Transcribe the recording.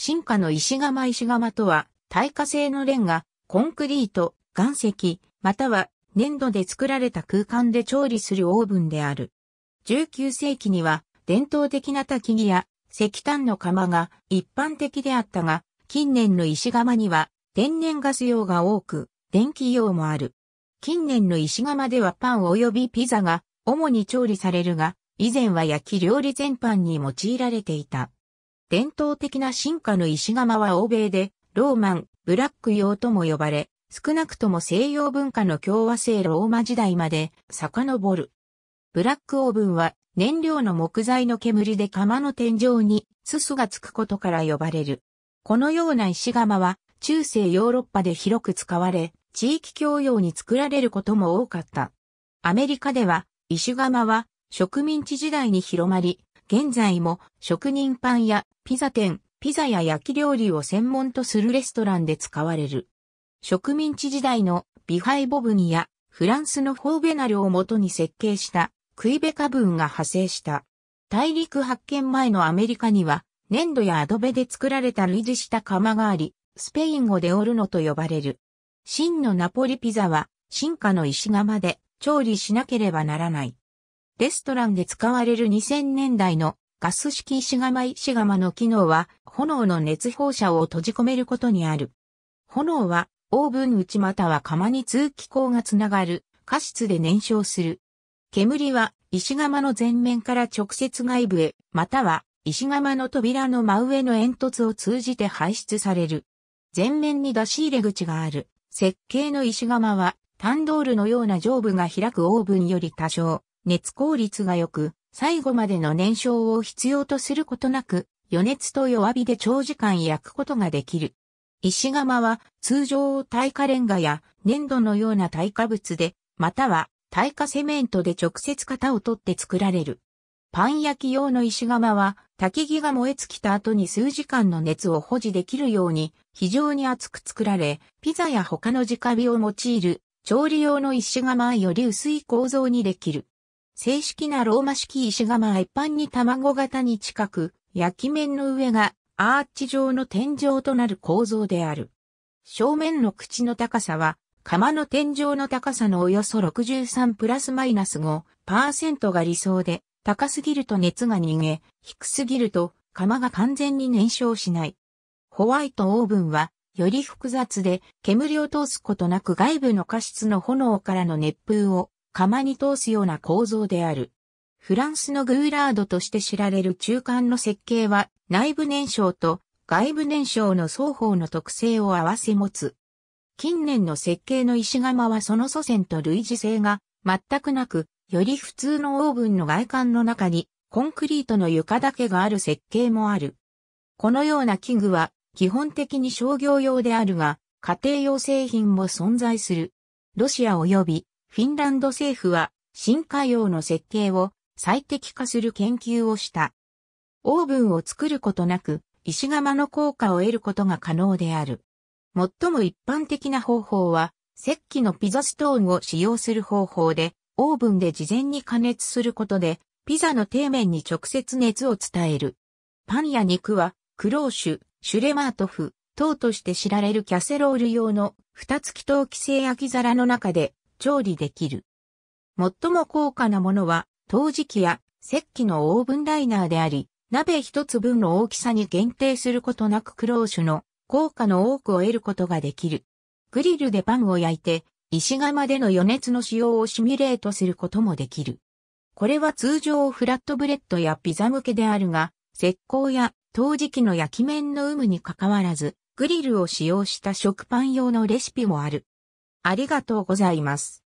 進化の石窯石窯とは、耐火性のレンガ、コンクリート、岩石、または粘土で作られた空間で調理するオーブンである。19世紀には、伝統的な焚き木や石炭の窯が一般的であったが、近年の石窯には天然ガス用が多く、電気用もある。近年の石窯ではパン及びピザが主に調理されるが、以前は焼き料理全般に用いられていた。伝統的な進化の石窯は欧米で、ローマン、ブラック用とも呼ばれ、少なくとも西洋文化の共和制ローマ時代まで遡る。ブラックオーブンは燃料の木材の煙で釜の天井にすすがつくことから呼ばれる。このような石窯は中世ヨーロッパで広く使われ、地域教養に作られることも多かった。アメリカでは石窯は植民地時代に広まり、現在も職人パンやピザ店、ピザや焼き料理を専門とするレストランで使われる。植民地時代のビハイボブニやフランスのフォーベナルをもとに設計したクイベカ文が派生した。大陸発見前のアメリカには粘土やアドベで作られた類似した釜があり、スペイン語でオルノと呼ばれる。真のナポリピザは進化の石窯で調理しなければならない。レストランで使われる2000年代のガス式石釜石釜の機能は炎の熱放射を閉じ込めることにある。炎はオーブン内または釜に通気口がつながる過失で燃焼する。煙は石釜の前面から直接外部へ、または石釜の扉の真上の煙突を通じて排出される。前面に出し入れ口がある設計の石釜は単ドールのような上部が開くオーブンより多少熱効率が良く、最後までの燃焼を必要とすることなく、余熱と弱火で長時間焼くことができる。石窯は通常耐火レンガや粘土のような耐火物で、または耐火セメントで直接型を取って作られる。パン焼き用の石窯は、焚き木が燃え尽きた後に数時間の熱を保持できるように非常に厚く作られ、ピザや他の直火を用いる調理用の石窯より薄い構造にできる。正式なローマ式石窯は一般に卵型に近く、焼き面の上がアーチ状の天井となる構造である。正面の口の高さは、釜の天井の高さのおよそ63プラスマイナス5%が理想で、高すぎると熱が逃げ、低すぎると釜が完全に燃焼しない。ホワイトオーブンは、より複雑で、煙を通すことなく外部の過失の炎からの熱風を釜に通すような構造である。フランスのグーラードとして知られる中間の設計は内部燃焼と外部燃焼の双方の特性を併せ持つ。近年の設計の石窯はその祖先と類似性が全くなく、より普通のオーブンの外観の中にコンクリートの床だけがある設計もある。このような器具は基本的に商業用であるが、家庭用製品も存在する。ロシア及びフィンランド政府は深海洋の設計を最適化する研究をした。オーブンを作ることなく、石窯の効果を得ることが可能である。最も一般的な方法は、石器のピザストーンを使用する方法で、オーブンで事前に加熱することで、ピザの底面に直接熱を伝える。パンや肉は、クローシュ、シュレマートフ、等として知られるキャセロール用の二つ気筒規制焼き皿の中で調理できる。最も高価なものは、陶磁器や石器のオーブンライナーであり、鍋一つ分の大きさに限定することなくクローシュの効果の多くを得ることができる。グリルでパンを焼いて、石窯での余熱の使用をシミュレートすることもできる。これは通常フラットブレッドやピザ向けであるが、石膏や陶磁器の焼き面の有無にかかわらず、グリルを使用した食パン用のレシピもある。ありがとうございます。